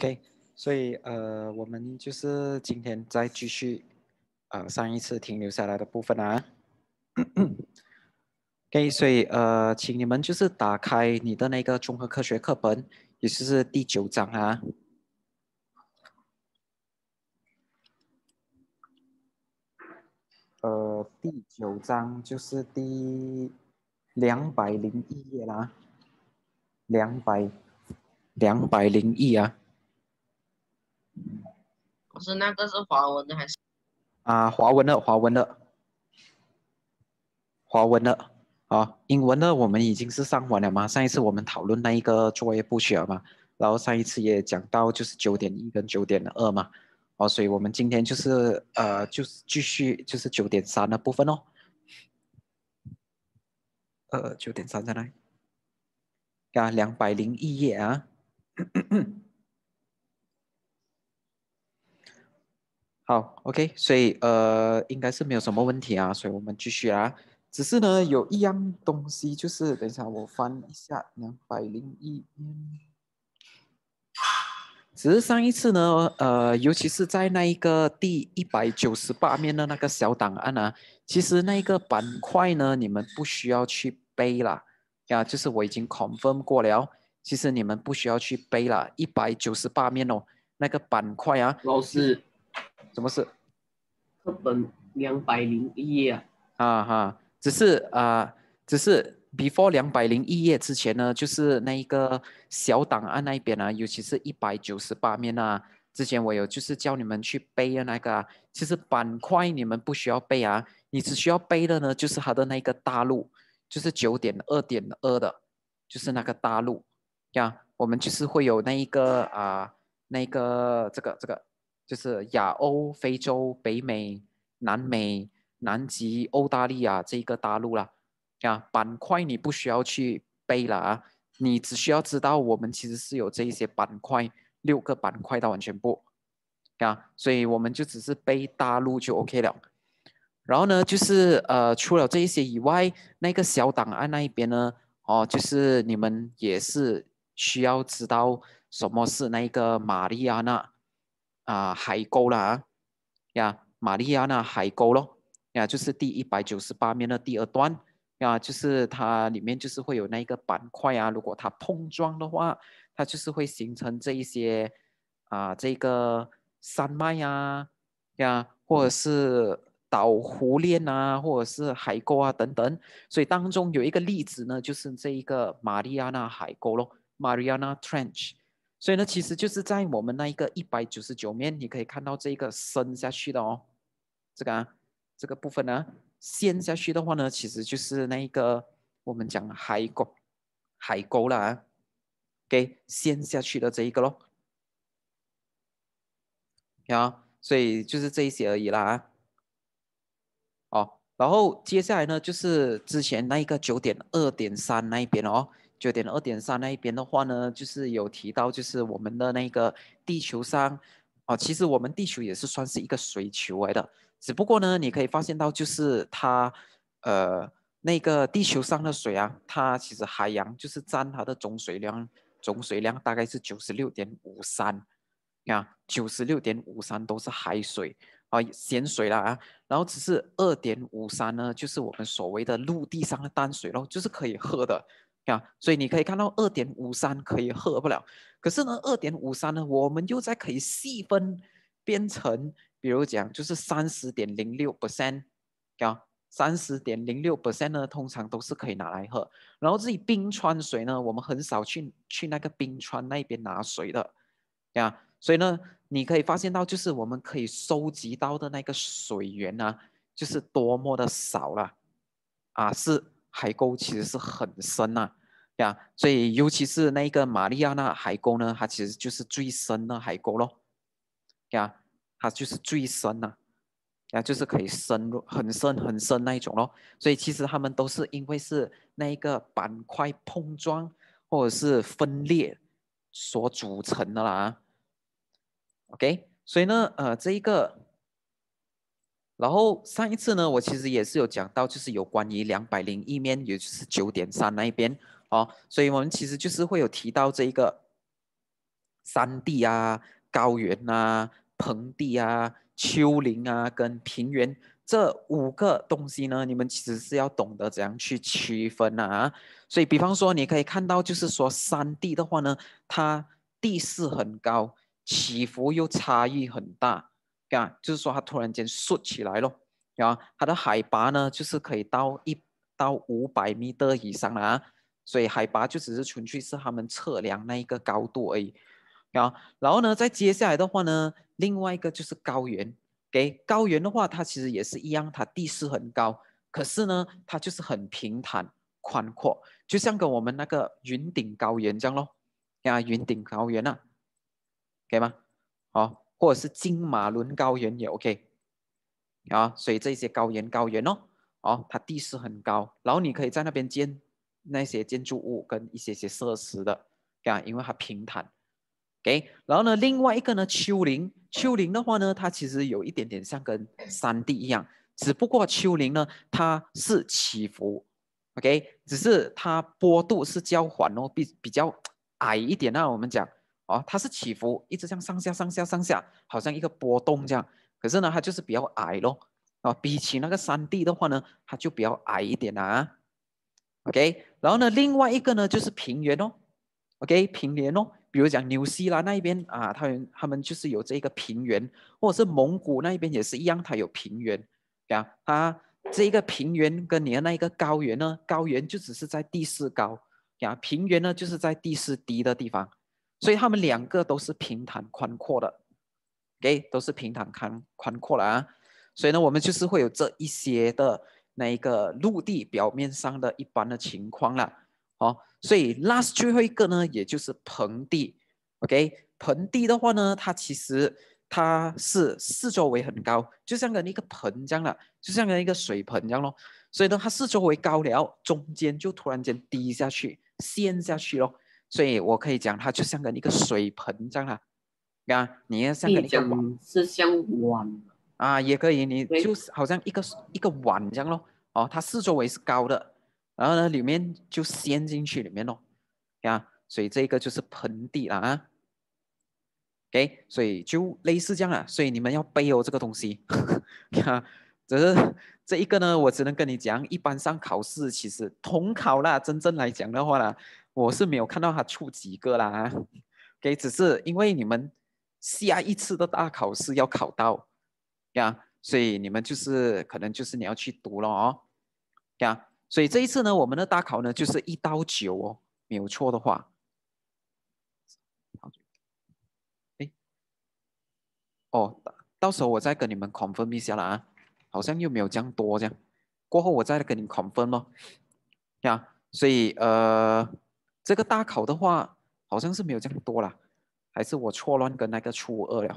OK，所以呃，我们就是今天再继续，呃，上一次停留下来的部分啊。OK，所以呃，请你们就是打开你的那个综合科学课本，也就是第九章啊。呃，第九章就是第两百零一页啦，两百两百零一啊。不是那个是华文的还是？啊，华文的，华文的，华文的。好，英文的我们已经是上完了嘛？上一次我们讨论那一个作业不学嘛？然后上一次也讲到就是九点一跟九点二嘛。哦，所以我们今天就是呃，就是继续就是九点三的部分哦。呃，九点三在哪？啊，两百零一页啊。好，OK，所以呃，应该是没有什么问题啊，所以我们继续啊。只是呢，有一样东西就是，等一下我翻一下两百零一只是上一次呢，呃，尤其是在那一个第一百九十八面的那个小档案啊，其实那个板块呢，你们不需要去背了呀，就是我已经 confirm 过了，其实你们不需要去背了，一百九十八面哦，那个板块啊，老师。什么事？课本两百零一页啊！啊哈，只是啊，只是 before 两百零一页之前呢，就是那一个小档案那边啊，尤其是一百九十八面啊，之前我有就是教你们去背的那个其实板块你们不需要背啊，你只需要背的呢，就是它的那个大陆，就是九点二点二的，就是那个大陆呀。我们就是会有那一个啊，那个这个这个。就是亚欧、非洲、北美、南美、南极、澳大利亚这一个大陆啦。啊，板块你不需要去背了啊，你只需要知道我们其实是有这一些板块，六个板块的完全部，啊，所以我们就只是背大陆就 OK 了。然后呢，就是呃，除了这一些以外，那个小档案那一边呢，哦，就是你们也是需要知道什么是那个玛利亚娜。啊，海沟啦，啊，呀，玛利亚纳海沟咯，呀，就是第一百九十八面的第二段，呀，就是它里面就是会有那个板块啊，如果它碰撞的话，它就是会形成这一些啊，这个山脉啊，呀，或者是岛湖链啊，或者是海沟啊等等，所以当中有一个例子呢，就是这一个玛利亚纳海沟咯，Mariana Trench。所以呢，其实就是在我们那一个一百九十九面，你可以看到这个伸下去的哦，这个这个部分呢，陷下去的话呢，其实就是那一个我们讲海沟，海沟啦，给陷下去的这一个喽。啊，所以就是这一些而已啦。哦，然后接下来呢，就是之前那一个九点二点三那一边哦。九点二点三那一边的话呢，就是有提到，就是我们的那个地球上，哦，其实我们地球也是算是一个水球来的，只不过呢，你可以发现到，就是它，呃，那个地球上的水啊，它其实海洋就是占它的总水量，总水量大概是九十六点五三，啊，九十六点五三都是海水啊，咸水了啊，然后只是二点五三呢，就是我们所谓的陆地上的淡水咯，就是可以喝的。啊，所以你可以看到二点五三可以喝不了，可是呢，二点五三呢，我们又在可以细分，编程，比如讲就是三十点零六 percent，啊，三十点零六 percent 呢，通常都是可以拿来喝。然后至于冰川水呢，我们很少去去那个冰川那边拿水的，啊，所以呢，你可以发现到就是我们可以收集到的那个水源呢，就是多么的少了，啊，是。海沟其实是很深呐，呀，所以尤其是那个马里亚纳海沟呢，它其实就是最深的海沟咯，呀，它就是最深呐，呀，就是可以深入很深很深那一种咯，所以其实他们都是因为是那一个板块碰撞或者是分裂所组成的啦。OK，所以呢，呃，这一个。然后上一次呢，我其实也是有讲到，就是有关于两百零一面，也就是九点三那一边，哦，所以我们其实就是会有提到这一个山地啊、高原啊、盆地啊、丘陵啊跟平原这五个东西呢，你们其实是要懂得怎样去区分啊。所以，比方说你可以看到，就是说山地的话呢，它地势很高，起伏又差异很大。啊，就是说它突然间竖起来了，啊，它的海拔呢，就是可以到一到五百米的以上了啊，所以海拔就只是纯粹是他们测量那一个高度而已，啊，然后呢，再接下来的话呢，另外一个就是高原，给高原的话，它其实也是一样，它地势很高，可是呢，它就是很平坦宽阔，就像跟我们那个云顶高原这样咯，啊，云顶高原呐，给吗？好。或者是金马仑高原也 OK 啊，所以这些高原高原哦，哦，它地势很高，然后你可以在那边建那些建筑物跟一些些设施的，啊，因为它平坦，OK。然后呢，另外一个呢，丘陵，丘陵的话呢，它其实有一点点像跟山地一样，只不过丘陵呢，它是起伏，OK，只是它坡度是较缓哦，比比较矮一点那我们讲。哦，它是起伏，一直像上下、上下、上下，好像一个波动这样。可是呢，它就是比较矮咯，啊，比起那个山地的话呢，它就比较矮一点啊。OK，然后呢，另外一个呢就是平原哦。OK，平原哦，比如讲纽西兰那一边啊，他们他们就是有这个平原，或者是蒙古那一边也是一样，它有平原。呀，它这一个平原跟你的那一个高原呢，高原就只是在地势高，呀，平原呢就是在地势低的地方。所以它们两个都是平坦宽阔的，给，都是平坦宽宽阔了啊。所以呢，我们就是会有这一些的那一个陆地表面上的一般的情况了。哦。所以 last 最后一个呢，也就是盆地。OK，盆地的话呢，它其实它是四周围很高，就像跟一个盆这样了，就像跟一个水盆一样咯。所以呢，它四周围高了，然后中间就突然间低下去，陷下去咯。所以，我可以讲它就像个一个水盆这样啦，看，你要像个碗，是像碗啊，也可以，你就是好像一个一个碗这样咯。哦，它四周围是高的，然后呢，里面就陷进去里面咯。啊，所以这个就是盆地了啊。给，所以就类似这样啊，所以你们要背哦这个东西，啊。只是这一个呢，我只能跟你讲，一般上考试其实统考啦，真正来讲的话呢，我是没有看到他出几个啦，给只是因为你们下一次的大考试要考到呀，所以你们就是可能就是你要去读了哦，呀，所以这一次呢，我们的大考呢就是一刀九哦，没有错的话，哦，到时候我再跟你们 confirm 一下了啊。好像又没有这样多这样，过后我再跟你 confirm 喽，呀，所以呃，这个大考的话，好像是没有这样多啦，还是我错乱跟那个初二了，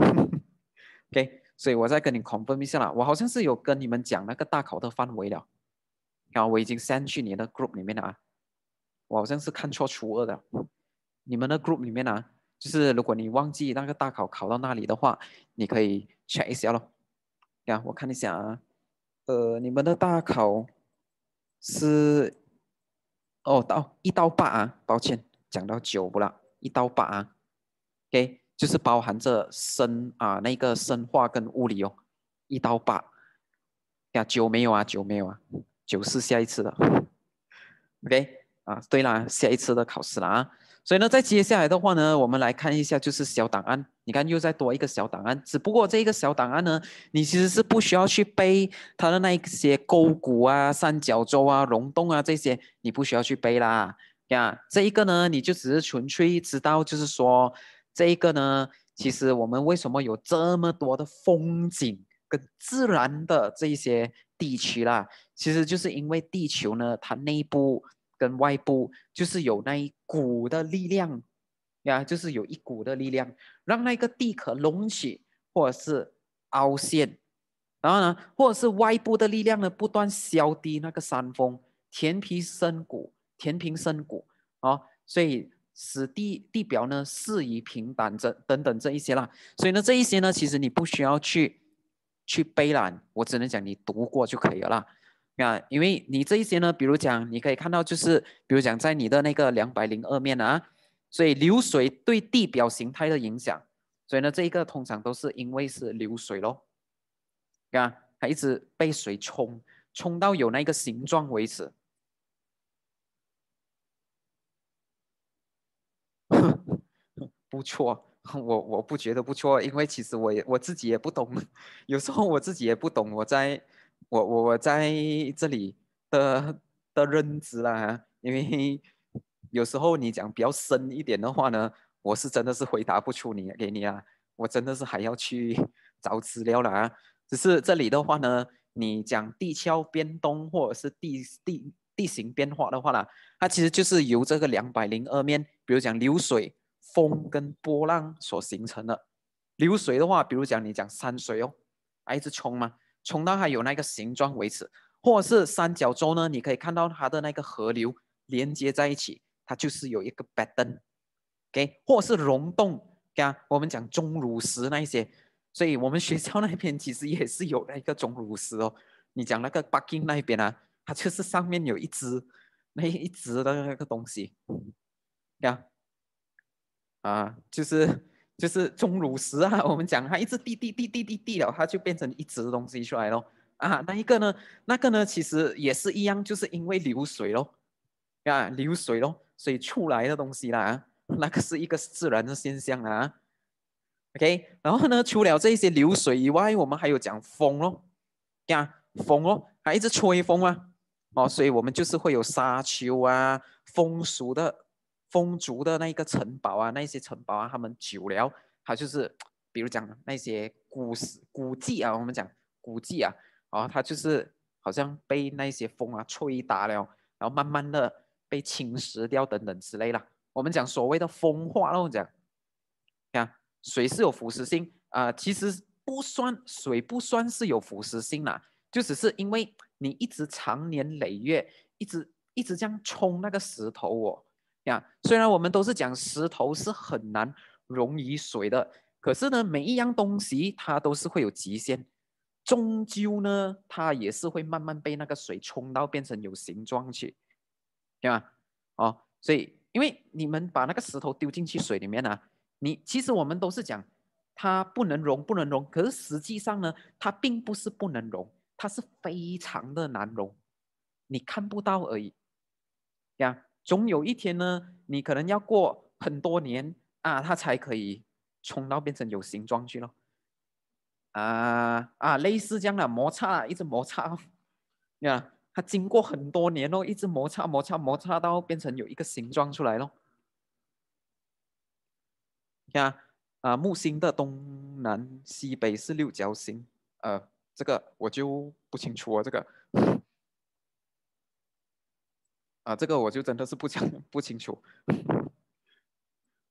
OK，所以我再跟你 confirm 一下啦，我好像是有跟你们讲那个大考的范围了，后我已经 send 去你的 group 里面了啊，我好像是看错初二的，你们的 group 里面啊，就是如果你忘记那个大考考到那里的话，你可以 check 一下喽。呀，我看一下啊，呃，你们的大考是，哦，到一刀八啊，抱歉，讲到九不了一刀八啊，OK，就是包含着生啊那个生化跟物理哦，一刀八，呀，九没有啊，九没有啊，九是下一次的，OK，啊，对啦，下一次的考试了啊。所以呢，在接下来的话呢，我们来看一下，就是小档案。你看，又再多一个小档案。只不过这一个小档案呢，你其实是不需要去背它的那一些勾股啊、三角洲啊、溶洞啊这些，你不需要去背啦呀。这一个呢，你就只是纯粹知道，就是说，这一个呢，其实我们为什么有这么多的风景跟自然的这一些地区啦，其实就是因为地球呢，它内部。跟外部就是有那一股的力量呀，就是有一股的力量让那个地壳隆起，或者是凹陷，然后呢，或者是外部的力量呢不断削低那个山峰，填平深谷，填平深谷，哦，所以使地地表呢适宜平坦这等等这一些啦。所以呢这一些呢其实你不需要去去背啦，我只能讲你读过就可以了。啊，因为你这一些呢，比如讲，你可以看到，就是比如讲，在你的那个两百零二面啊，所以流水对地表形态的影响，所以呢，这一个通常都是因为是流水喽。啊，它一直被水冲，冲到有那个形状为止。不错，我我不觉得不错，因为其实我也我自己也不懂，有时候我自己也不懂，我在。我我我在这里的的认知啦，因为有时候你讲比较深一点的话呢，我是真的是回答不出你给你啊，我真的是还要去 找资料啦。只是这里的话呢，你讲地壳变动或者是地地地形变化的话呢，它其实就是由这个两百零二面，比如讲流水、风跟波浪所形成的。流水的话，比如讲你讲山水哦，挨着冲吗？从它还有那个形状为止，或是三角洲呢？你可以看到它的那个河流连接在一起，它就是有一个白灯，给或是溶洞，对啊，我们讲钟乳石那一些，所以我们学校那边其实也是有那个钟乳石哦。你讲那个巴金那边啊，它就是上面有一只那一只的那个东西，对啊，啊就是。就是钟乳石啊，我们讲它一直滴滴滴滴滴滴了，它就变成一的东西出来了啊。那一个呢？那个呢？其实也是一样，就是因为流水咯，啊，流水喽，所以出来的东西啦，那个是一个自然的现象啊。OK，然后呢，除了这些流水以外，我们还有讲风咯，呀，风哦，还一直吹风啊，哦，所以我们就是会有沙丘啊、风俗的。风族的那一个城堡啊，那些城堡啊，他们久了，它就是，比如讲那些古石古迹啊，我们讲古迹啊，哦，它就是好像被那些风啊吹打了，然后慢慢的被侵蚀掉等等之类啦。我们讲所谓的风化，我们讲，看水是有腐蚀性啊，其实不算水不算是有腐蚀性啦，就只是因为你一直长年累月，一直一直这样冲那个石头，哦。呀，虽然我们都是讲石头是很难溶于水的，可是呢，每一样东西它都是会有极限，终究呢，它也是会慢慢被那个水冲到变成有形状去，对吧？哦，所以因为你们把那个石头丢进去水里面呢，你其实我们都是讲它不能溶，不能溶，可是实际上呢，它并不是不能溶，它是非常的难溶，你看不到而已，呀。总有一天呢，你可能要过很多年啊，它才可以冲到变成有形状去了。啊啊，类似这样的摩擦，一直摩擦，你看，它经过很多年喽，一直摩擦摩擦摩擦到变成有一个形状出来喽。看啊，木星的东南西北是六角星，呃，这个我就不清楚哦，这个。啊，这个我就真的是不讲 不清楚。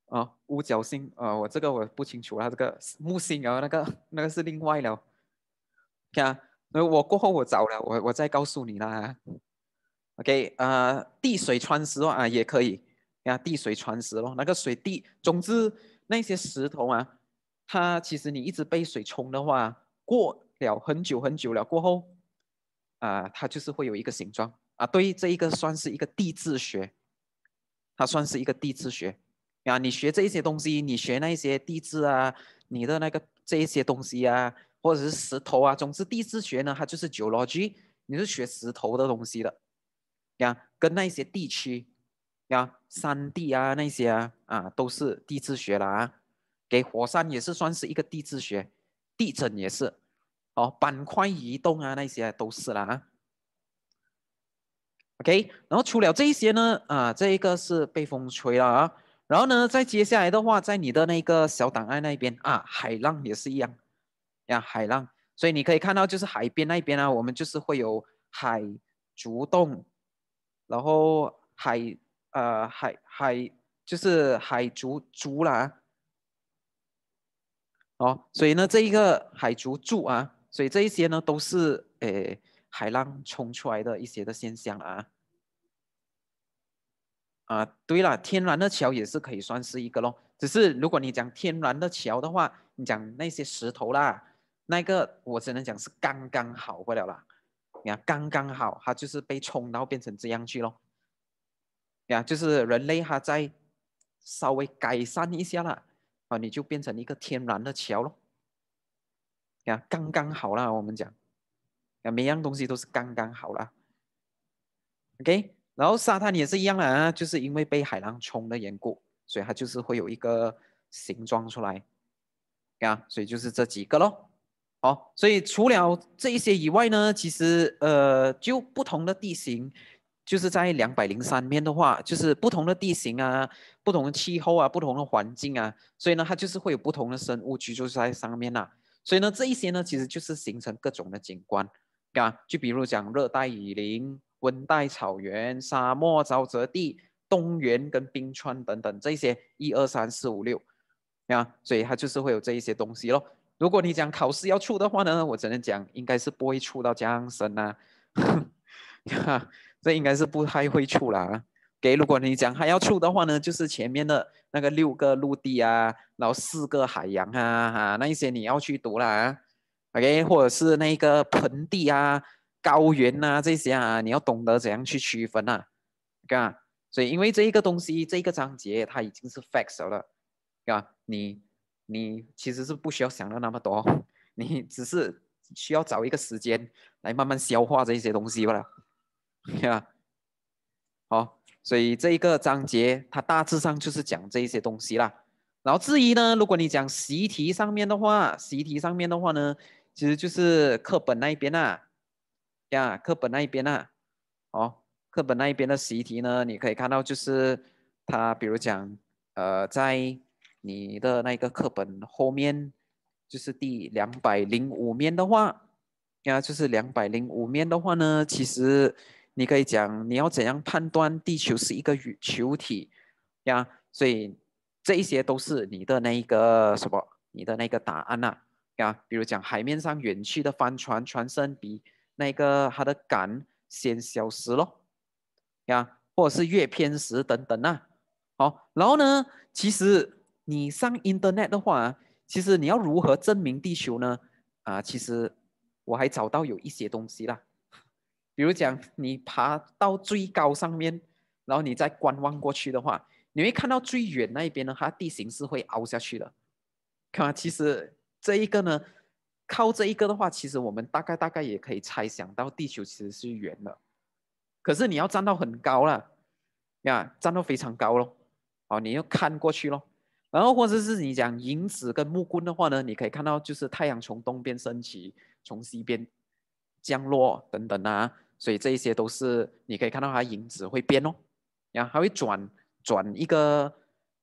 啊，五角星啊，我这个我不清楚啊，这个木星啊，那个那个是另外了。看，那我过后我找了，我我再告诉你啦。OK，呃，滴水穿石哦，啊也可以。啊、滴水穿石咯，那个水滴，总之那些石头啊，它其实你一直被水冲的话，过了很久很久了过后，啊，它就是会有一个形状。啊，对，于这一个算是一个地质学，它算是一个地质学，啊，你学这一些东西，你学那一些地质啊，你的那个这一些东西啊，或者是石头啊，总之地质学呢，它就是 geology，你是学石头的东西的，呀，跟那些地区，呀，山地啊那些啊，都是地质学了啊，给火山也是算是一个地质学，地震也是，哦，板块移动啊那些都是了啊。OK，然后除了这一些呢，啊，这一个是被风吹了啊。然后呢，再接下来的话，在你的那个小档案那边啊，海浪也是一样呀，海浪。所以你可以看到，就是海边那边啊，我们就是会有海竹洞，然后海呃海海就是海竹竹啦。哦，所以呢，这一个海竹柱啊，所以这一些呢都是诶。海浪冲出来的一些的现象啊，啊，对了，天然的桥也是可以算是一个咯。只是如果你讲天然的桥的话，你讲那些石头啦，那个我只能讲是刚刚好不了啦。你看，刚刚好，它就是被冲到变成这样去咯。呀，就是人类它在稍微改善一下啦，啊，你就变成一个天然的桥咯。呀，刚刚好啦，我们讲。啊，每样东西都是刚刚好啦。o k 然后沙滩也是一样啊，就是因为被海浪冲的缘故，所以它就是会有一个形状出来，啊，所以就是这几个喽。好，所以除了这一些以外呢，其实呃，就不同的地形，就是在两百零三面的话，就是不同的地形啊，不同的气候啊，不同的环境啊，所以呢，它就是会有不同的生物居住在上面呐。所以呢，这一些呢，其实就是形成各种的景观。啊，就比如讲热带雨林、温带草原、沙漠、沼泽地、冬原跟冰川等等这些，一二三四五六，啊，所以它就是会有这一些东西咯。如果你讲考试要出的话呢，我只能讲应该是不会出到江省呐，哈，这应该是不太会出啦。给，如果你讲还要出的话呢，就是前面的那个六个陆地啊，然后四个海洋啊，哈，那一些你要去读啦。OK，或者是那个盆地啊、高原啊这些啊，你要懂得怎样去区分呐，对吧？所以因为这一个东西，这一个章节它已经是 f i x e 了，对吧？你你其实是不需要想的那么多，你只是需要找一个时间来慢慢消化这些东西吧，对吧？好，所以这一个章节它大致上就是讲这些东西啦。然后至于呢，如果你讲习题上面的话，习题上面的话呢？其实就是课本那一边啊，呀，课本那一边啊，哦，课本那一边的习题呢，你可以看到，就是他，比如讲，呃，在你的那个课本后面，就是第两百零五面的话，呀，就是两百零五面的话呢，其实你可以讲，你要怎样判断地球是一个球体，呀，所以这一些都是你的那一个什么，你的那个答案啊。啊，比如讲海面上远去的帆船，船身比那个它的杆先消失咯，呀，或者是越偏食等等呐。好，然后呢，其实你上 Internet 的话，其实你要如何证明地球呢？啊，其实我还找到有一些东西啦，比如讲你爬到最高上面，然后你再观望过去的话，你会看到最远那一边呢，它地形是会凹下去的，看，其实。这一个呢，靠这一个的话，其实我们大概大概也可以猜想到，地球其实是圆的。可是你要站到很高了，呀，站到非常高咯，哦，你要看过去咯。然后或者是你讲银子跟木棍的话呢，你可以看到就是太阳从东边升起，从西边降落等等啊。所以这一些都是你可以看到它银子会变哦，呀，还会转转一个，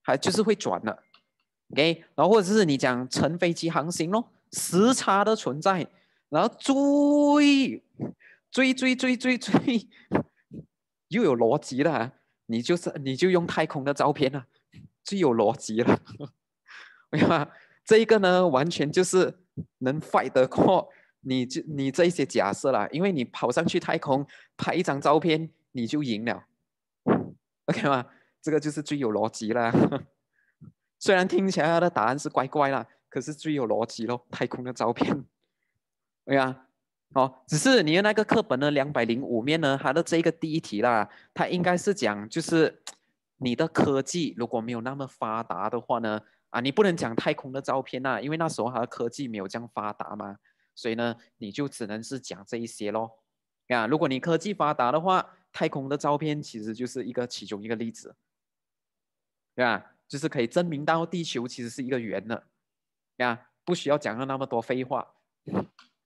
还就是会转的。OK，然后或者是你讲乘飞机航行咯，时差的存在，然后最最最最最最又有逻辑了，你就是你就用太空的照片了，最有逻辑了，对 吗？这一个呢，完全就是能 fight 得过你就你这些假设了，因为你跑上去太空拍一张照片，你就赢了，OK 吗？这个就是最有逻辑了。虽然听起来的答案是乖乖啦，可是最有逻辑咯，太空的照片，对 啊，哦，只是你的那个课本的两百零五面呢，它的这个第一题啦，它应该是讲就是你的科技如果没有那么发达的话呢，啊，你不能讲太空的照片啦，因为那时候它的科技没有这样发达嘛，所以呢，你就只能是讲这一些喽。啊，如果你科技发达的话，太空的照片其实就是一个其中一个例子，对吧？就是可以证明到地球其实是一个圆的呀，不需要讲那么多废话，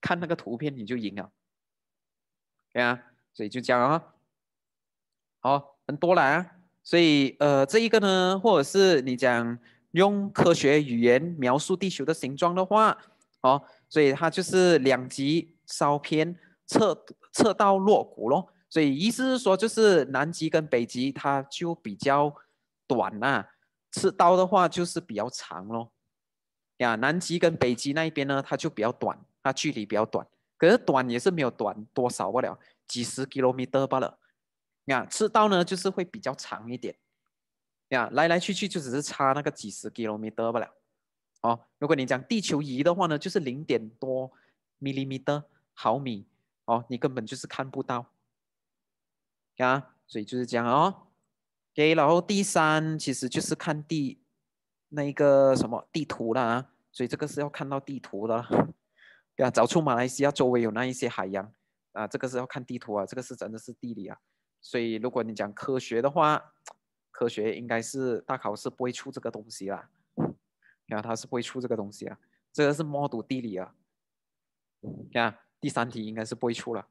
看那个图片你就赢了，对所以就讲啊，好，很多了啊，所以呃，这一个呢，或者是你讲用科学语言描述地球的形状的话，哦，所以它就是两极稍偏，侧侧到落谷咯。所以意思是说就是南极跟北极它就比较短呐。赤道的话就是比较长喽，呀，南极跟北极那一边呢，它就比较短，它距离比较短，可是短也是没有短多少不了几十 kilometer 罢了，呀，赤道呢就是会比较长一点，呀，来来去去就只是差那个几十 kilometer 罢了，哦，如果你讲地球仪的话呢，就是零点多 millimeter 毫米哦，你根本就是看不到，啊，所以就是这样哦。给，然后第三其实就是看地那个什么地图啦，所以这个是要看到地图的，对啊，找出马来西亚周围有那一些海洋啊，这个是要看地图啊，这个是真的是地理啊，所以如果你讲科学的话，科学应该是大考试不会出这个东西啦，然后它是不会出这个东西啊，这个是默读地理啊，看第三题应该是不会出了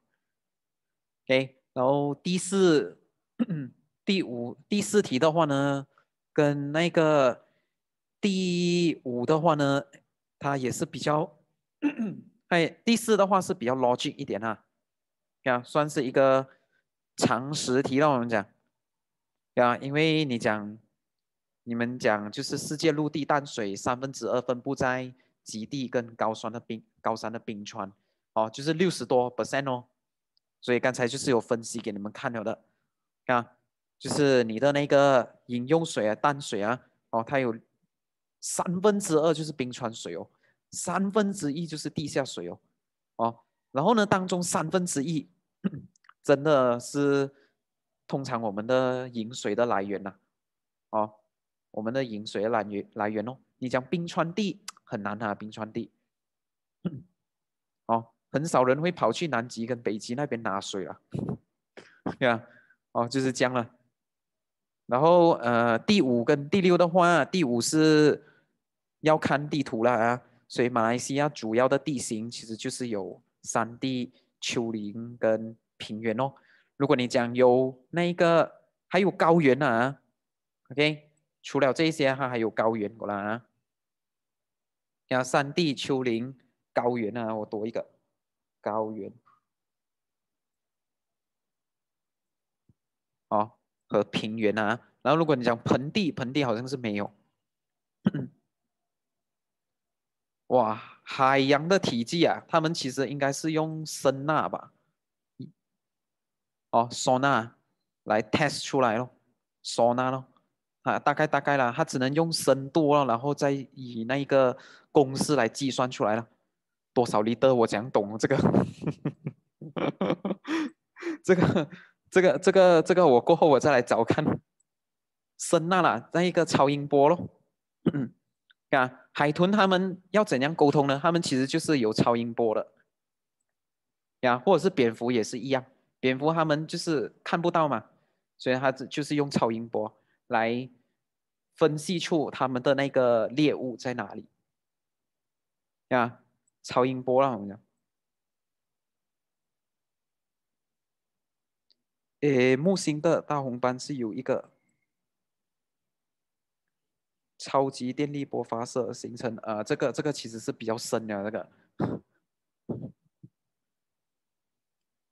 ，OK，然后第四。第五、第四题的话呢，跟那个第五的话呢，它也是比较，哎，第四的话是比较逻辑一点啊，啊，算是一个常识题了。我们讲，啊，因为你讲，你们讲就是世界陆地淡水三分之二分布在极地跟高山的冰高山的冰川，哦，就是六十多 percent 哦，所以刚才就是有分析给你们看了的，啊。就是你的那个饮用水啊，淡水啊，哦，它有三分之二就是冰川水哦，三分之一就是地下水哦，哦，然后呢，当中三分之一真的是通常我们的饮水的来源呐，哦，我们的饮水来源来源哦，你讲冰川地很难拿冰川地，哦，很少人会跑去南极跟北极那边拿水了，对啊，哦，就是样了。然后，呃，第五跟第六的话，第五是要看地图了啊。所以马来西亚主要的地形其实就是有山地、丘陵跟平原哦。如果你讲有那个还有高原啊，OK，除了这些它还有高原，我啦。啊。然后山地、丘陵、高原啊，我多一个高原，好。和平原啊，然后如果你讲盆地，盆地好像是没有。哇，海洋的体积啊，他们其实应该是用声呐吧？哦，声呐来 test 出来了，声呐咯，啊，大概大概啦，它只能用深度咯，然后再以那一个公式来计算出来了，多少里德，我讲懂这个，这个。这个这个这个我过后我再来找看，声呐啦，那一个超音波喽，啊，海豚他们要怎样沟通呢？他们其实就是有超音波的，呀，或者是蝙蝠也是一样，蝙蝠他们就是看不到嘛，所以它只就是用超音波来分析出他们的那个猎物在哪里，呀，超音波啦我们讲。诶，木星的大红斑是有一个超级电力波发射形成。呃，这个这个其实是比较深的，那个。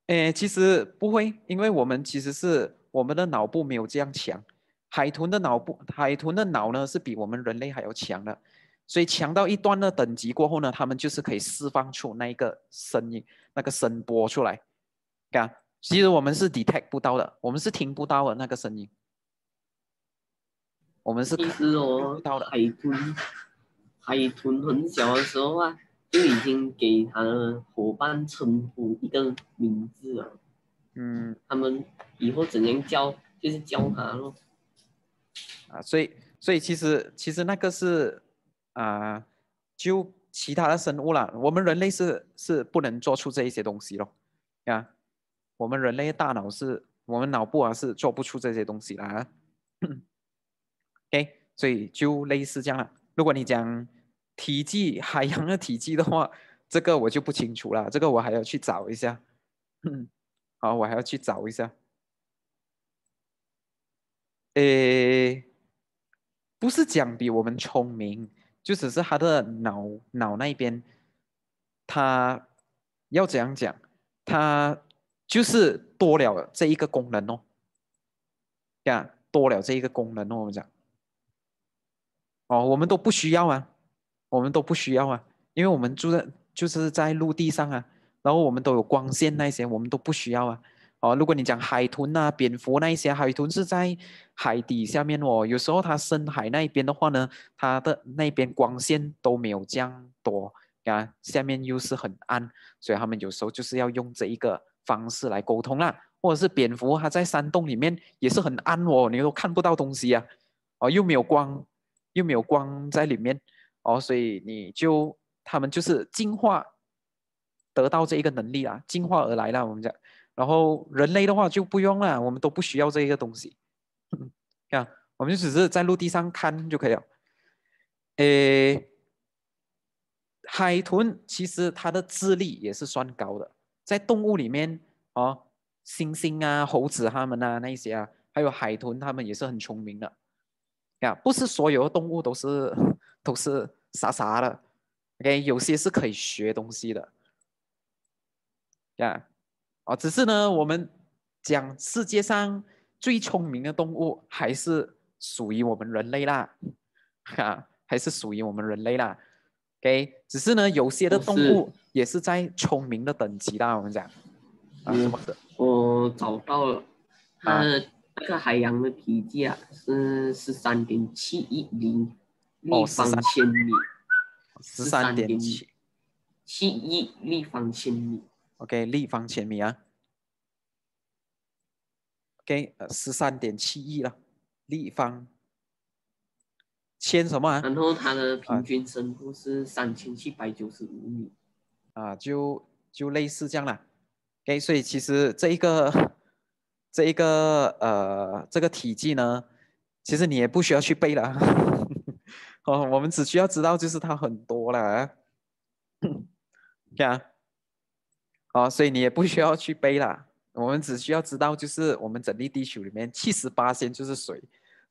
哎，其实不会，因为我们其实是我们的脑部没有这样强。海豚的脑部，海豚的脑呢是比我们人类还要强的，所以强到一端的等级过后呢，他们就是可以释放出那一个声音、那个声波出来，噶。其实我们是 detect 不到的，我们是听不到的那个声音。我们是看不到的海豚。海豚很小的时候啊，就已经给他的伙伴称呼一个名字了。嗯。他们以后只能教，就是教他喽。啊，所以，所以其实，其实那个是啊，就其他的生物了。我们人类是是不能做出这一些东西喽，呀。我们人类大脑是，我们脑部啊是做不出这些东西啦。OK，所以就类似这样了。如果你讲体积海洋的体积的话，这个我就不清楚了，这个我还要去找一下。好，我还要去找一下。诶，不是讲比我们聪明，就只是他的脑脑那边，他要怎样讲他？就是多了这一个功能哦，呀，多了这一个功能，哦，我们讲哦，我们都不需要啊，我们都不需要啊，因为我们住在就是在陆地上啊，然后我们都有光线那些，我们都不需要啊。哦，如果你讲海豚啊、蝙蝠那一些，海豚是在海底下面哦，有时候它深海那边的话呢，它的那边光线都没有这样多，啊，下面又是很暗，所以他们有时候就是要用这一个。方式来沟通啦，或者是蝙蝠，它在山洞里面也是很暗哦，你都看不到东西啊，哦，又没有光，又没有光在里面哦，所以你就他们就是进化得到这一个能力啦，进化而来啦，我们讲，然后人类的话就不用了，我们都不需要这一个东西，样，我们就只是在陆地上看就可以了。诶，海豚其实它的智力也是算高的。在动物里面，哦，猩猩啊，猴子他们啊，那一些啊，还有海豚，他们也是很聪明的，呀，不是所有的动物都是 都是傻傻的，OK，有些是可以学东西的，呀，哦，只是呢，我们讲世界上最聪明的动物还是属于我们人类啦，哈，还是属于我们人类啦，OK，只是呢，有些的动物。也是在聪明的等级啦，我们讲啊，什么？我找到了，它这个海洋的体积啊是十三点七一零立方千米，十三点七，七亿立方千米。OK，立方千米啊，OK，呃，十三点七亿了，立方，千什么啊？然后它的平均深度是三千七百九十五米。啊，就就类似这样啦，哎，所以其实这一个这一个呃这个体积呢，其实你也不需要去背了，哦，我们只需要知道就是它很多了，对 啊，哦，所以你也不需要去背了，我们只需要知道就是我们整粒地球里面七十八先就是水，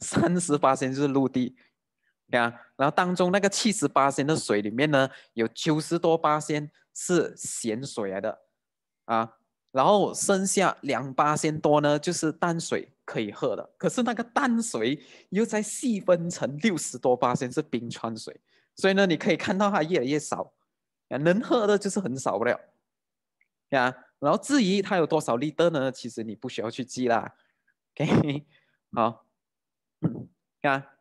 三十八先就是陆地。呀，然后当中那个七十八千的水里面呢，有九十多八仙是咸水来的，啊，然后剩下两八仙多呢，就是淡水可以喝的。可是那个淡水又在细分成六十多八仙是冰川水，所以呢，你可以看到它越来越少，啊，能喝的就是很少不了。呀，然后至于它有多少立方呢？其实你不需要去记啦。OK，好，看。